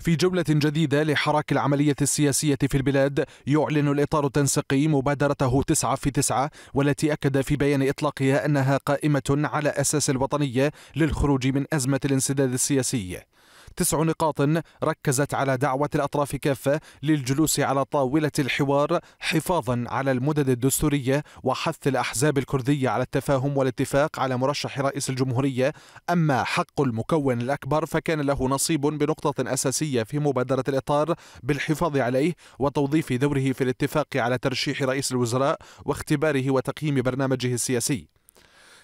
في جولة جديدة لحراك العملية السياسية في البلاد يعلن الإطار التنسيقي مبادرته تسعة في تسعة والتي أكد في بيان إطلاقها أنها قائمة على أساس الوطنية للخروج من أزمة الانسداد السياسي تسع نقاط ركزت على دعوة الأطراف كافة للجلوس على طاولة الحوار حفاظا على المدد الدستورية وحث الأحزاب الكردية على التفاهم والاتفاق على مرشح رئيس الجمهورية أما حق المكون الأكبر فكان له نصيب بنقطة أساسية في مبادرة الإطار بالحفاظ عليه وتوظيف دوره في الاتفاق على ترشيح رئيس الوزراء واختباره وتقييم برنامجه السياسي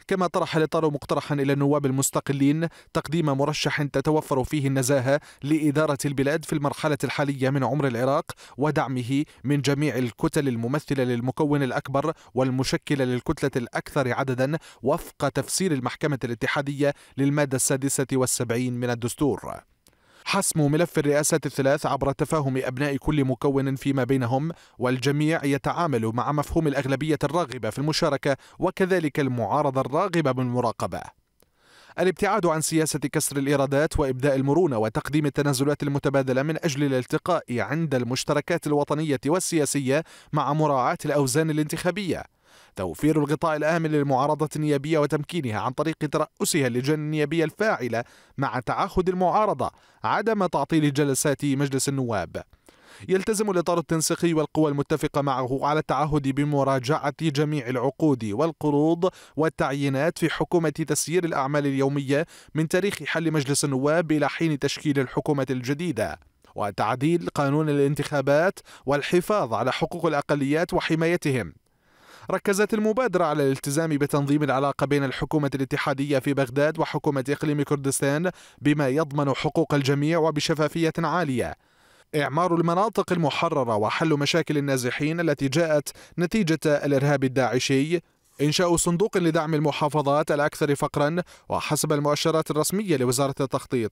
كما طرح الإطار مقترحا إلى النواب المستقلين تقديم مرشح تتوفر فيه النزاهة لإدارة البلاد في المرحلة الحالية من عمر العراق ودعمه من جميع الكتل الممثلة للمكون الأكبر والمشكلة للكتلة الأكثر عددا وفق تفسير المحكمة الاتحادية للمادة السادسة والسبعين من الدستور حسم ملف الرئاسة الثلاث عبر تفاهم أبناء كل مكون فيما بينهم والجميع يتعامل مع مفهوم الأغلبية الراغبة في المشاركة وكذلك المعارضة الراغبة بالمراقبة الابتعاد عن سياسة كسر الإيرادات وإبداء المرونة وتقديم التنازلات المتبادلة من أجل الالتقاء عند المشتركات الوطنية والسياسية مع مراعاة الأوزان الانتخابية توفير الغطاء الآمن للمعارضة النيابية وتمكينها عن طريق ترأسها اللجان النيابية الفاعلة مع تعهد المعارضة عدم تعطيل جلسات مجلس النواب يلتزم الإطار التنسيقي والقوى المتفقة معه على التعهد بمراجعة جميع العقود والقروض والتعيينات في حكومة تسيير الأعمال اليومية من تاريخ حل مجلس النواب إلى حين تشكيل الحكومة الجديدة وتعديل قانون الانتخابات والحفاظ على حقوق الأقليات وحمايتهم ركزت المبادرة على الالتزام بتنظيم العلاقة بين الحكومة الاتحادية في بغداد وحكومة إقليم كردستان بما يضمن حقوق الجميع وبشفافية عالية إعمار المناطق المحررة وحل مشاكل النازحين التي جاءت نتيجة الإرهاب الداعشي إنشاء صندوق لدعم المحافظات الأكثر فقرا وحسب المؤشرات الرسمية لوزارة التخطيط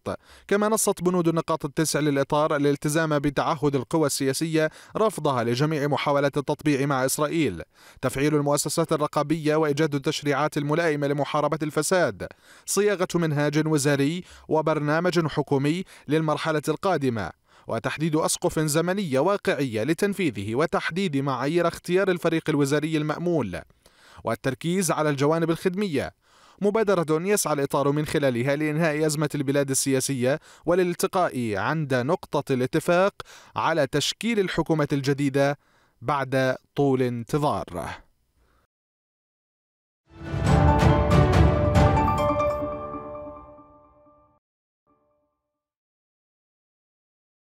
كما نصت بنود النقاط التسع للإطار الالتزام بتعهد القوى السياسية رفضها لجميع محاولات التطبيع مع إسرائيل تفعيل المؤسسات الرقابية وإيجاد التشريعات الملائمة لمحاربة الفساد صياغة منهاج وزاري وبرنامج حكومي للمرحلة القادمة وتحديد أسقف زمنية واقعية لتنفيذه وتحديد معايير اختيار الفريق الوزاري المأمول والتركيز على الجوانب الخدمية مبادرة يسعى الإطار من خلالها لإنهاء أزمة البلاد السياسية والالتقاء عند نقطة الاتفاق على تشكيل الحكومة الجديدة بعد طول انتظار